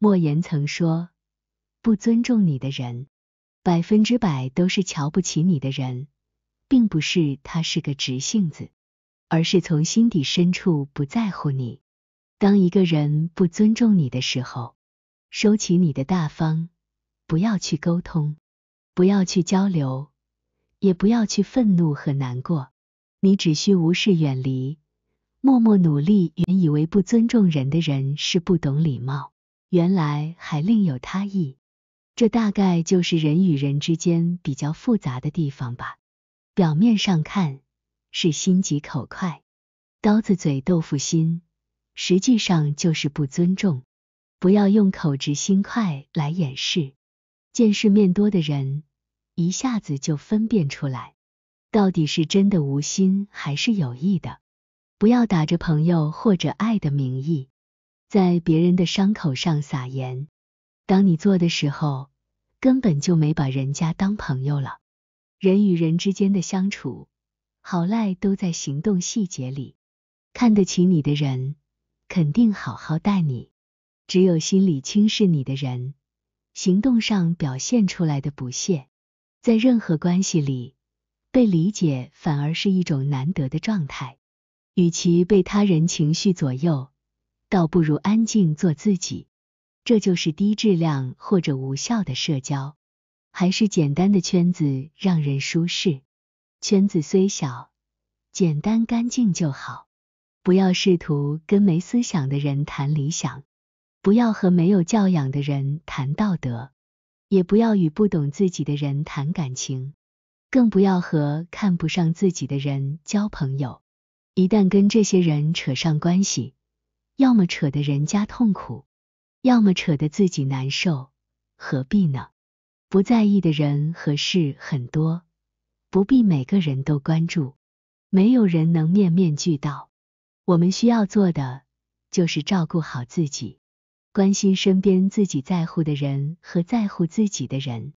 莫言曾说：“不尊重你的人，百分之百都是瞧不起你的人，并不是他是个直性子，而是从心底深处不在乎你。当一个人不尊重你的时候，收起你的大方，不要去沟通，不要去交流，也不要去愤怒和难过，你只需无视、远离，默默努力。原以为不尊重人的人是不懂礼貌。”原来还另有他意，这大概就是人与人之间比较复杂的地方吧。表面上看是心急口快，刀子嘴豆腐心，实际上就是不尊重。不要用口直心快来掩饰，见世面多的人一下子就分辨出来，到底是真的无心还是有意的。不要打着朋友或者爱的名义。在别人的伤口上撒盐，当你做的时候，根本就没把人家当朋友了。人与人之间的相处，好赖都在行动细节里。看得起你的人，肯定好好待你；只有心里轻视你的人，行动上表现出来的不屑。在任何关系里，被理解反而是一种难得的状态。与其被他人情绪左右。倒不如安静做自己，这就是低质量或者无效的社交，还是简单的圈子让人舒适。圈子虽小，简单干净就好。不要试图跟没思想的人谈理想，不要和没有教养的人谈道德，也不要与不懂自己的人谈感情，更不要和看不上自己的人交朋友。一旦跟这些人扯上关系，要么扯得人家痛苦，要么扯得自己难受，何必呢？不在意的人和事很多，不必每个人都关注，没有人能面面俱到。我们需要做的就是照顾好自己，关心身边自己在乎的人和在乎自己的人。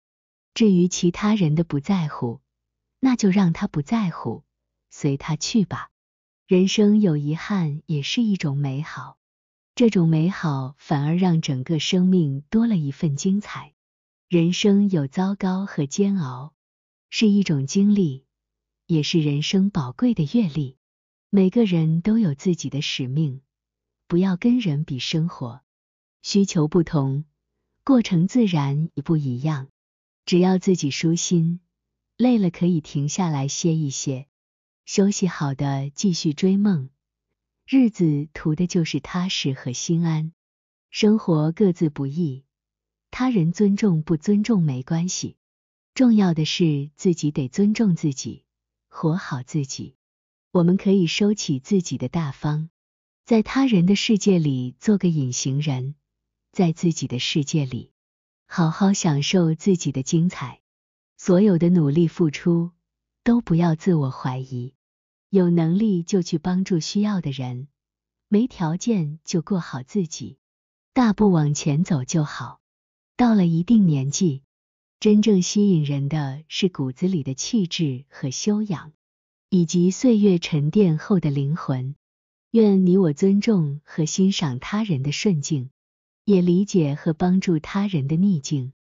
至于其他人的不在乎，那就让他不在乎，随他去吧。人生有遗憾也是一种美好，这种美好反而让整个生命多了一份精彩。人生有糟糕和煎熬，是一种经历，也是人生宝贵的阅历。每个人都有自己的使命，不要跟人比生活，需求不同，过程自然也不一样。只要自己舒心，累了可以停下来歇一歇。休息好的，继续追梦。日子图的就是踏实和心安。生活各自不易，他人尊重不尊重没关系，重要的是自己得尊重自己，活好自己。我们可以收起自己的大方，在他人的世界里做个隐形人，在自己的世界里好好享受自己的精彩。所有的努力付出，都不要自我怀疑。有能力就去帮助需要的人，没条件就过好自己，大步往前走就好。到了一定年纪，真正吸引人的是骨子里的气质和修养，以及岁月沉淀后的灵魂。愿你我尊重和欣赏他人的顺境，也理解和帮助他人的逆境。